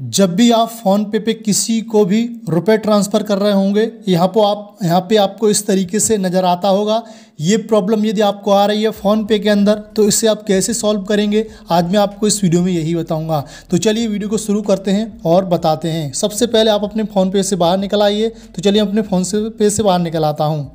जब भी आप फ़ोन पे पे किसी को भी रुपए ट्रांसफ़र कर रहे होंगे यहाँ पर आप यहाँ पे आपको इस तरीके से नज़र आता होगा ये प्रॉब्लम यदि आपको आ रही है फ़ोन पे के अंदर तो इसे आप कैसे सॉल्व करेंगे आज मैं आपको इस वीडियो में यही बताऊंगा तो चलिए वीडियो को शुरू करते हैं और बताते हैं सबसे पहले आप अपने फ़ोन पे से बाहर निकल आइए तो चलिए अपने फ़ोन से पे से बाहर निकल आता हूँ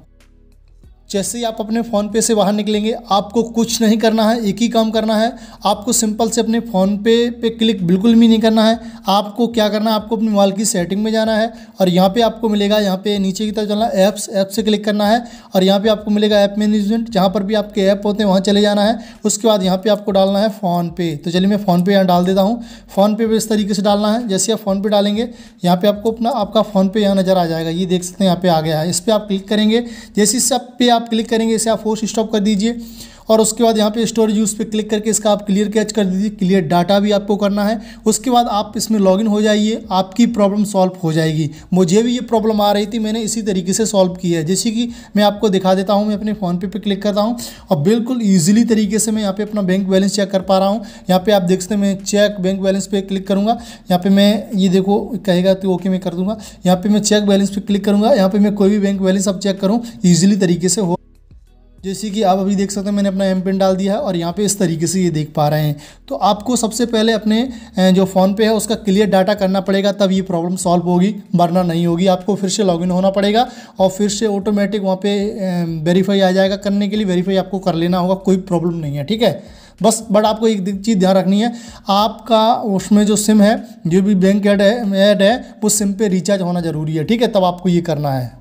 जैसे ही आप अपने फ़ोन पे से बाहर निकलेंगे आपको कुछ नहीं करना है एक ही काम करना है आपको सिंपल से अपने फ़ोन पे पे क्लिक बिल्कुल भी नहीं करना है आपको क्या करना है आपको अपने मोबाइल की सेटिंग में जाना है और यहाँ पे आपको मिलेगा यहाँ पे नीचे की तरफ चलना ऐप्स ऐप से क्लिक करना है और यहाँ पर आपको मिलेगा ऐप मैनेजमेंट जहाँ पर भी आपके ऐप होते हैं वहाँ चले जाना है उसके बाद यहाँ पर आपको डालना है फ़ोनपे तो चलिए मैं फ़ोनपे यहाँ डाल देता हूँ फ़ोनपे पर इस तरीके से डालना है जैसे आप फ़ोनपे डालेंगे यहाँ पर आपको अपना आपका फ़ोनपे यहाँ नज़र आ जाएगा ये देख सकते हैं यहाँ पर आ गया है इस पर आप क्लिक करेंगे जैसे इस सब पे आप आप क्लिक करेंगे इसे आप फोर्स स्टॉप कर दीजिए और उसके बाद यहाँ पे स्टोरेज यूज़ पे क्लिक करके इसका आप क्लियर कैच कर दीजिए क्लियर डाटा भी आपको करना है उसके बाद आप इसमें लॉगिन हो जाइए आपकी प्रॉब्लम सॉल्व हो जाएगी मुझे भी ये प्रॉब्लम आ रही थी मैंने इसी तरीके से सॉल्व की है जैसे कि मैं आपको दिखा देता हूँ मैं अपने फ़ोन पे पर क्लिक करता हूँ और बिल्कुल ईजिली तरीके से मैं यहाँ पर अपना बैंक बैलेंस चेक कर पा रहा हूँ यहाँ पर आप देख सकते मैं चेक बैंक बैलेंस पर क्लिक करूँगा यहाँ पर मैं ये देखो कहेगा तो ओके मैं कर दूँगा यहाँ पर मैं चेक बैलेंस पर क्लिक करूँगा यहाँ पर मैं कोई भी बैंक बैलेंस अब चेक करूँ ईजिली तरीके से हो जैसे कि आप अभी देख सकते हैं मैंने अपना एम पिन डाल दिया है और यहाँ पे इस तरीके से ये देख पा रहे हैं तो आपको सबसे पहले अपने जो फ़ोन पे है उसका क्लियर डाटा करना पड़ेगा तब ये प्रॉब्लम सॉल्व होगी वरना नहीं होगी आपको फिर से लॉगिन होना पड़ेगा और फिर से ऑटोमेटिक वहाँ पे वेरीफाई आ जाएगा करने के लिए वेरीफाई आपको कर लेना होगा कोई प्रॉब्लम नहीं है ठीक है बस बट आपको एक चीज़ ध्यान रखनी है आपका उसमें जो सिम है जो भी बैंक ऐड है ऐड है वो सिम पे रिचार्ज होना ज़रूरी है ठीक है तब आपको ये करना है